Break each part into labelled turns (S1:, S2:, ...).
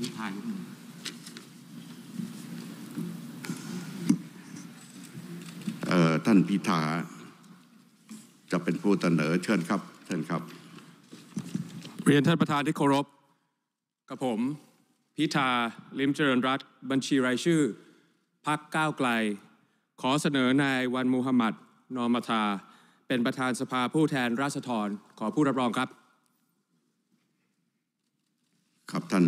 S1: ยุทายกมื
S2: เอ่อท่านพิธา จะเป็นผู้เสนอเชิญครับ เชิญครับ
S1: เรียนท่านประธานที่เคารพ กับผม พิธาลิมเจริญรัตบัญชีรายชื่อ พักก้าวไกล ขอเสนอนายวันมูฮัมหมัดนอมทา เป็นประธานสภาผู้แทนราษฎรขอผู้รับรองครับ ครับท่าน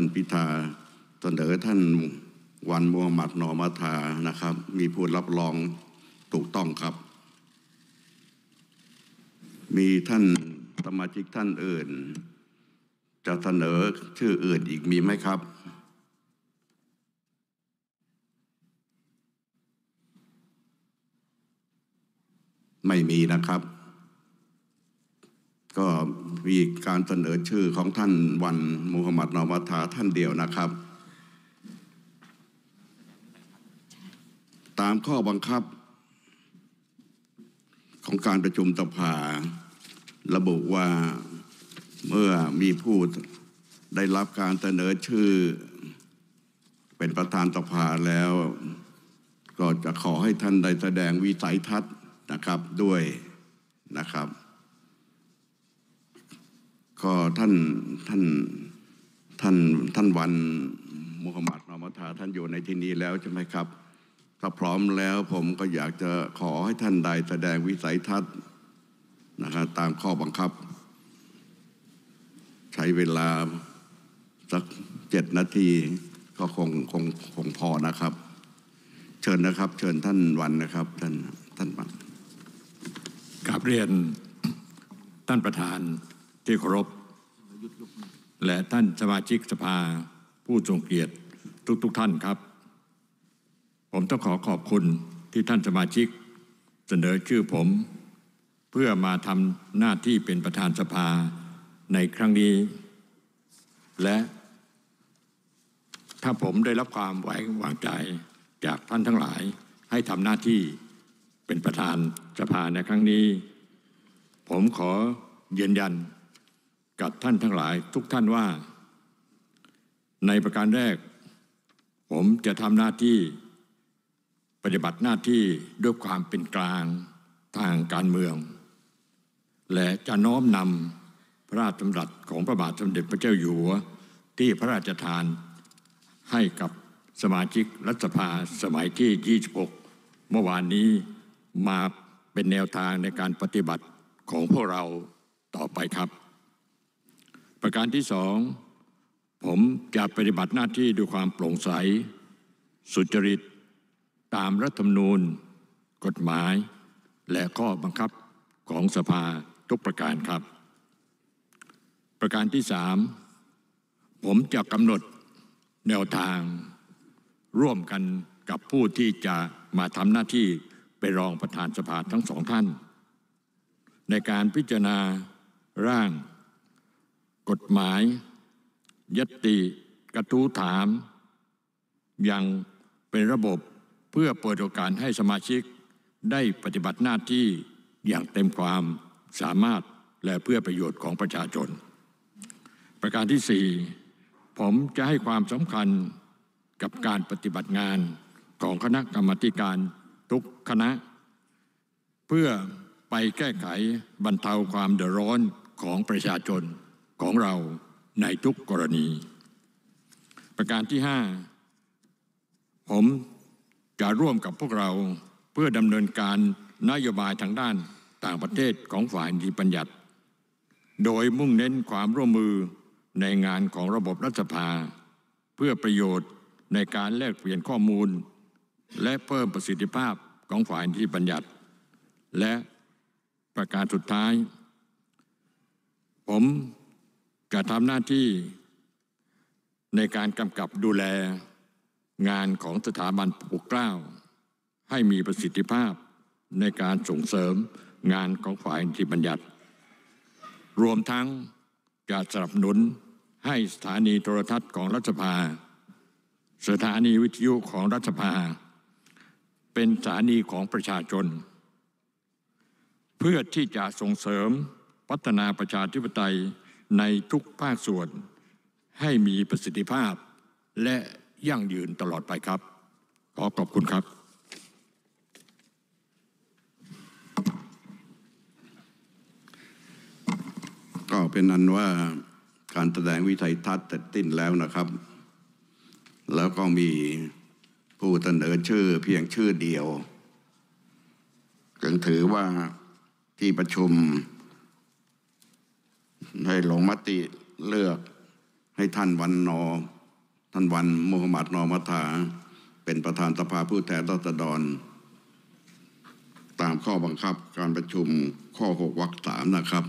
S1: ท่านพิธาเสนอท่านว
S2: ันมูฮัมหมัดนอมาทานะครับ มีผู้รับรองถูกต้องครับ มีท่านสมาชิกท่านอื่น จะเสนอชื่ออื่นอีกมีไหมครับ ไม่มีนะครับ ก็มีการเสนอชื่อของท่านวันมูฮัมหมัดนอมัทาท่านเดียวนะครับ ตามข้อบังคับของการประชุมสภาระบุว่าเมื่อมีผู้ได้รับการเสนอชื่อ เป็นประธานสภาแล้วก็จะขอให้ท่านได้แสดงวิสัยทัศน์นะครับด้วยนะครับก็ท่านท่านท่านท่านวัน มุฮัมมัดนอมัทาท่านอยู่ในที่นี้แล้วใช่ไหมครับ ถ้าพร้อมแล้วผมก็อยากจะขอให้ท่านใดแสดงวิสัยทัศน์นะครับตามข้อบังคับ ใช้เวลาสักเจ็ดนาทีก็คงคงคงพอนะครับ เชิญนะครับ เชิญท่านวันนะครับท่านท่านวัน
S1: กราบเรียนท่านประธานที่เคารพและท่านสมาชิกสภาผู้ทรงเกียรติทุกๆทท่านครับ ผมต้องขอขอบคุณที่ท่านสมาชิกเสนอชื่อผม เพื่อมาทำหน้าที่เป็นประธานสภาในครั้งนี้ และ ถ้าผมได้รับความไว้วางใจจากท่านทั้งหลายให้ทำหน้าที่เป็นประธานสภาในครั้งนี้ ผมขอยืนยันกับท่านทั้งหลายทุกท่านว่า ในประการแรก ผมจะทำหน้าที่ ปฏิบัติหน้าที่ด้วยความเป็นกลางทางการเมือง และจะน้อมนำพระราชดำรัสของพระบาทสมเด็จพระเจ้าอยู่หัวที่พระราชทานให้กับสมาชิกรัฐสภาสมัยที่26เมื่อวานนี้มาเป็นแนวทางในการปฏิบัติของพวกเราต่อไปครับประการที่สองผมจะปฏิบัติหน้าที่ด้วยความโปร่งใสสุจริต ตามรัฐธรรมนูญ กฎหมายและข้อบังคับของสภาทุกประการครับ ประการที่สามผมจะกำหนดแนวทาง ร่วมกันกับผู้ที่จะมาทำหน้าที่ไปรองประธานสภาทั้งสองท่าน ในการพิจารณาร่างกฎหมายยติกระทู้ถามอย่างเป็นระบบเพื่อเปิดโอกาสให้สมาชิกได้ปฏิบัติหน้าที่อย่างเต็มความสามารถและเพื่อประโยชน์ของประชาชนประการที่สี่ผมจะให้ความสำคัญกับการปฏิบัติงานของคณะกรรมการทุกคณะ เพื่อไปแก้ไขบรรเทาความเดือดร้อนของประชาชนของเราในทุกกรณี ประการที่ห้าผมจะร่วมกับพวกเราเพื่อดำเนินการนโยบายทางด้านต่างประเทศของฝ่ายนิติบัญญัติ โดยมุ่งเน้นความร่วมมือในงานของระบบรัฐสภา เพื่อประโยชน์ในการแลกเปลี่ยนข้อมูล และเพิ่มประสิทธิภาพของฝ่ายนิติบัญญัติ และประการสุดท้าย ผมกระทำหน้าที่ในการกำกับดูแล งานของสถาบันปกเกล้า ให้มีประสิทธิภาพในการส่งเสริมงานของฝ่ายนิบัญญัติ รวมทั้งจะสนับสนุนให้สถานีโทรทัศน์ของรัฐสภาสถานีวิทยุของรัฐสภาเป็นสถานีของประชาชนเพื่อที่จะส่งเสริมพัฒนาประชาธิปไตยในทุกภาคส่วนให้มีประสิทธิภาพ และยั่งยืนตลอดไปครับ ขอขอบคุณครับ
S2: ก็เป็นอันว่าการแสดงวิทยทัศน์เสร็จสิ้นแล้วนะครับ แล้วก็มีผู้เสนอชื่อเพียงชื่อเดียวถึงถือว่าที่ประชุมให้ลงมติเลือกให้ท่านวันนอท่านวันมุฮัมมัดนอมัทาเป็นประธานสภาผู้แทนราษฎรตามข้อบังคับการประชุมข้อ6วรรคสามนะครับ